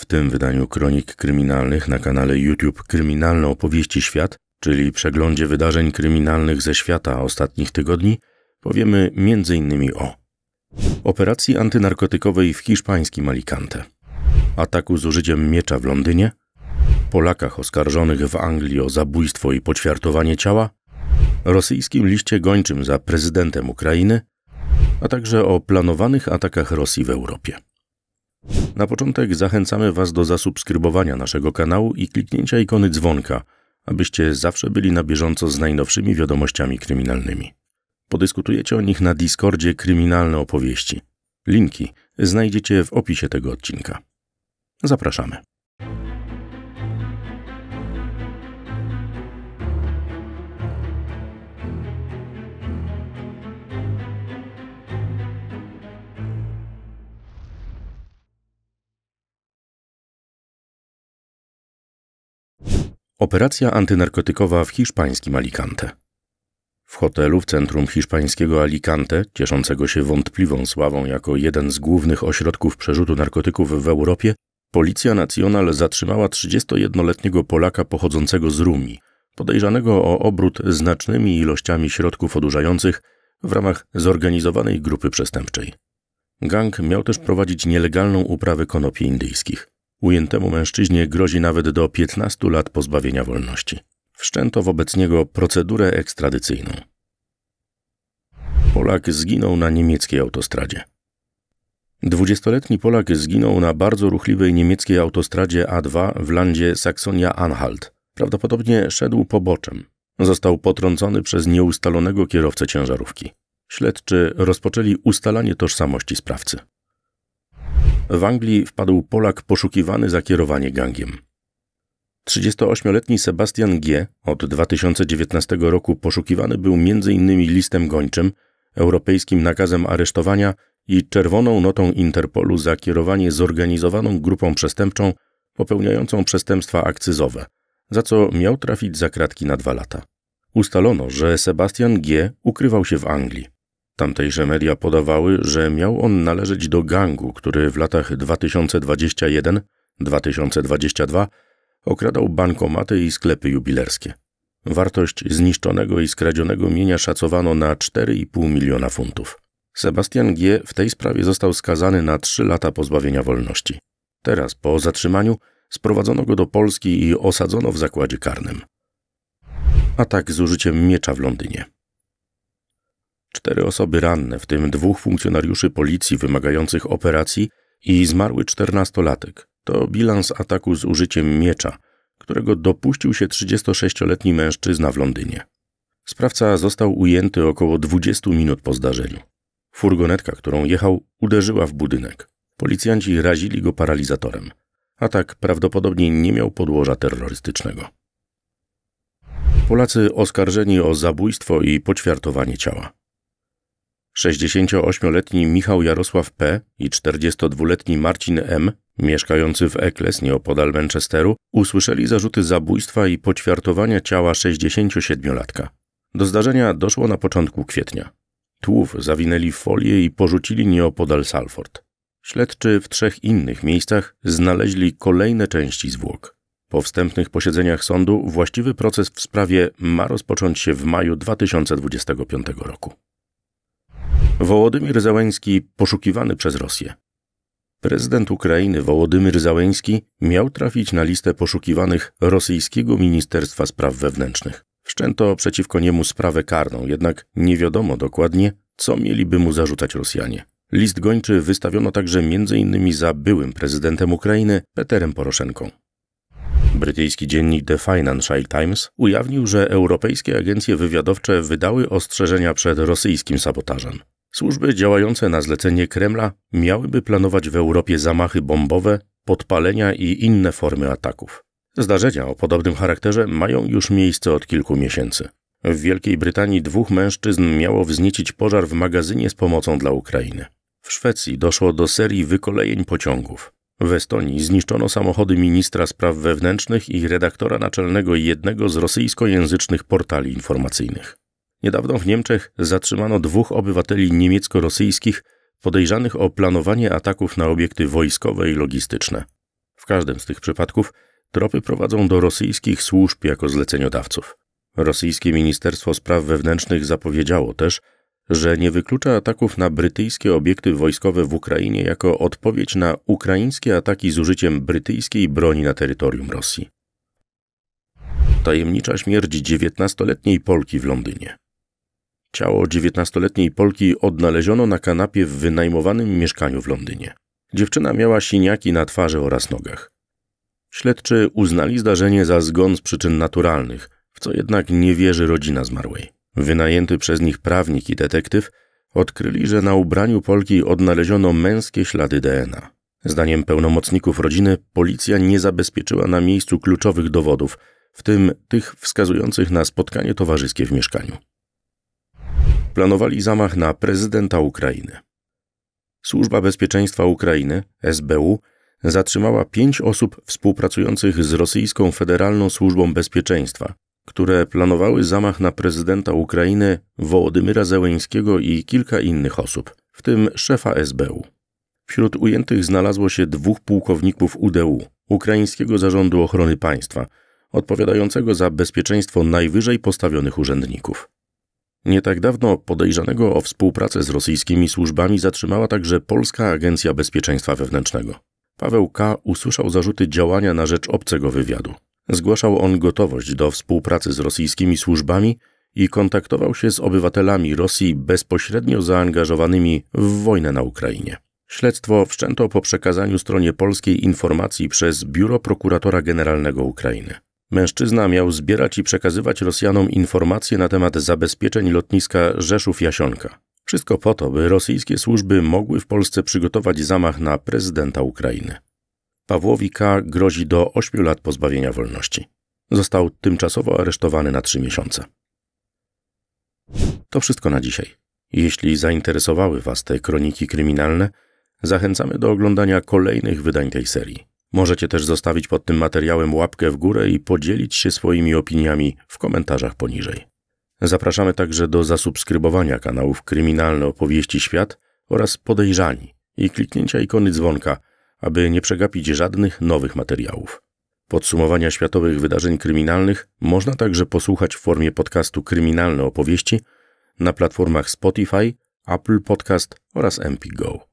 W tym wydaniu kronik kryminalnych na kanale YouTube Kryminalne Opowieści Świat, czyli przeglądzie wydarzeń kryminalnych ze świata ostatnich tygodni, powiemy m.in. o operacji antynarkotykowej w hiszpańskim Alicante, ataku z użyciem miecza w Londynie, Polakach oskarżonych w Anglii o zabójstwo i poćwiartowanie ciała, rosyjskim liście gończym za prezydentem Ukrainy, a także o planowanych atakach Rosji w Europie. Na początek zachęcamy Was do zasubskrybowania naszego kanału i kliknięcia ikony dzwonka, abyście zawsze byli na bieżąco z najnowszymi wiadomościami kryminalnymi. Podyskutujecie o nich na Discordzie Kryminalne Opowieści. Linki znajdziecie w opisie tego odcinka. Zapraszamy. Operacja antynarkotykowa w hiszpańskim Alicante. W hotelu w centrum hiszpańskiego Alicante, cieszącego się wątpliwą sławą jako jeden z głównych ośrodków przerzutu narkotyków w Europie, Policja Nacional zatrzymała 31-letniego Polaka pochodzącego z Rumi, podejrzanego o obrót znacznymi ilościami środków odurzających w ramach zorganizowanej grupy przestępczej. Gang miał też prowadzić nielegalną uprawę konopi indyjskich. Ujętemu mężczyźnie grozi nawet do 15 lat pozbawienia wolności. Wszczęto wobec niego procedurę ekstradycyjną. Polak zginął na niemieckiej autostradzie. Dwudziestoletni Polak zginął na bardzo ruchliwej niemieckiej autostradzie A2 w landzie Saksonia-Anhalt. Prawdopodobnie szedł poboczem. Został potrącony przez nieustalonego kierowcę ciężarówki. Śledczy rozpoczęli ustalanie tożsamości sprawcy. W Anglii wpadł Polak poszukiwany za kierowanie gangiem. 38-letni Sebastian G. od 2019 roku poszukiwany był m.in. listem gończym, europejskim nakazem aresztowania i czerwoną notą Interpolu za kierowanie zorganizowaną grupą przestępczą popełniającą przestępstwa akcyzowe, za co miał trafić za kratki na dwa lata. Ustalono, że Sebastian G. ukrywał się w Anglii. Tamtejsze media podawały, że miał on należeć do gangu, który w latach 2021-2022 okradał bankomaty i sklepy jubilerskie. Wartość zniszczonego i skradzionego mienia szacowano na 4,5 miliona funtów. Sebastian G. w tej sprawie został skazany na 3 lata pozbawienia wolności. Teraz, po zatrzymaniu, sprowadzono go do Polski i osadzono w zakładzie karnym. Atak z użyciem miecza w Londynie. Cztery osoby ranne, w tym dwóch funkcjonariuszy policji wymagających operacji i zmarły czternastolatek. To bilans ataku z użyciem miecza, którego dopuścił się 36-letni mężczyzna w Londynie. Sprawca został ujęty około 20 minut po zdarzeniu. Furgonetka, którą jechał, uderzyła w budynek. Policjanci razili go paralizatorem. Atak prawdopodobnie nie miał podłoża terrorystycznego. Polacy oskarżeni o zabójstwo i poćwiartowanie ciała. 68-letni Michał Jarosław P. i 42-letni Marcin M., mieszkający w Eccles nieopodal Manchesteru, usłyszeli zarzuty zabójstwa i poćwiartowania ciała 67-latka. Do zdarzenia doszło na początku kwietnia. Tłów zawinęli w folię i porzucili nieopodal Salford. Śledczy w trzech innych miejscach znaleźli kolejne części zwłok. Po wstępnych posiedzeniach sądu właściwy proces w sprawie ma rozpocząć się w maju 2025 roku. Wołodymyr Załęski poszukiwany przez Rosję. Prezydent Ukrainy Wołodymyr Załęski miał trafić na listę poszukiwanych rosyjskiego Ministerstwa Spraw Wewnętrznych. Wszczęto przeciwko niemu sprawę karną, jednak nie wiadomo dokładnie, co mieliby mu zarzucać Rosjanie. List gończy wystawiono także m.in. za byłym prezydentem Ukrainy Peterem Poroszenką. Brytyjski dziennik The Financial Times ujawnił, że europejskie agencje wywiadowcze wydały ostrzeżenia przed rosyjskim sabotażem. Służby działające na zlecenie Kremla miałyby planować w Europie zamachy bombowe, podpalenia i inne formy ataków. Zdarzenia o podobnym charakterze mają już miejsce od kilku miesięcy. W Wielkiej Brytanii dwóch mężczyzn miało wzniecić pożar w magazynie z pomocą dla Ukrainy. W Szwecji doszło do serii wykolejeń pociągów. W Estonii zniszczono samochody ministra spraw wewnętrznych i redaktora naczelnego jednego z rosyjskojęzycznych portali informacyjnych. Niedawno w Niemczech zatrzymano dwóch obywateli niemiecko-rosyjskich podejrzanych o planowanie ataków na obiekty wojskowe i logistyczne. W każdym z tych przypadków tropy prowadzą do rosyjskich służb jako zleceniodawców. Rosyjskie Ministerstwo Spraw Wewnętrznych zapowiedziało też, że nie wyklucza ataków na brytyjskie obiekty wojskowe w Ukrainie jako odpowiedź na ukraińskie ataki z użyciem brytyjskiej broni na terytorium Rosji. Tajemnicza śmierć 19-letniej Polki w Londynie. Ciało 19-letniej Polki odnaleziono na kanapie w wynajmowanym mieszkaniu w Londynie. Dziewczyna miała siniaki na twarzy oraz nogach. Śledczy uznali zdarzenie za zgon z przyczyn naturalnych, w co jednak nie wierzy rodzina zmarłej. Wynajęty przez nich prawnik i detektyw odkryli, że na ubraniu Polki odnaleziono męskie ślady DNA. Zdaniem pełnomocników rodziny, policja nie zabezpieczyła na miejscu kluczowych dowodów, w tym tych wskazujących na spotkanie towarzyskie w mieszkaniu planowali zamach na prezydenta Ukrainy. Służba Bezpieczeństwa Ukrainy, SBU, zatrzymała pięć osób współpracujących z Rosyjską Federalną Służbą Bezpieczeństwa, które planowały zamach na prezydenta Ukrainy Wołodymyra Zełeńskiego i kilka innych osób, w tym szefa SBU. Wśród ujętych znalazło się dwóch pułkowników UDU, Ukraińskiego Zarządu Ochrony Państwa, odpowiadającego za bezpieczeństwo najwyżej postawionych urzędników. Nie tak dawno podejrzanego o współpracę z rosyjskimi służbami zatrzymała także Polska Agencja Bezpieczeństwa Wewnętrznego. Paweł K. usłyszał zarzuty działania na rzecz obcego wywiadu. Zgłaszał on gotowość do współpracy z rosyjskimi służbami i kontaktował się z obywatelami Rosji bezpośrednio zaangażowanymi w wojnę na Ukrainie. Śledztwo wszczęto po przekazaniu stronie polskiej informacji przez Biuro Prokuratora Generalnego Ukrainy. Mężczyzna miał zbierać i przekazywać Rosjanom informacje na temat zabezpieczeń lotniska Rzeszów-Jasionka. Wszystko po to, by rosyjskie służby mogły w Polsce przygotować zamach na prezydenta Ukrainy. Pawłowi K. grozi do 8 lat pozbawienia wolności. Został tymczasowo aresztowany na 3 miesiące. To wszystko na dzisiaj. Jeśli zainteresowały Was te kroniki kryminalne, zachęcamy do oglądania kolejnych wydań tej serii. Możecie też zostawić pod tym materiałem łapkę w górę i podzielić się swoimi opiniami w komentarzach poniżej. Zapraszamy także do zasubskrybowania kanałów Kryminalne Opowieści Świat oraz Podejrzani i kliknięcia ikony dzwonka, aby nie przegapić żadnych nowych materiałów. Podsumowania światowych wydarzeń kryminalnych można także posłuchać w formie podcastu Kryminalne Opowieści na platformach Spotify, Apple Podcast oraz MPGo.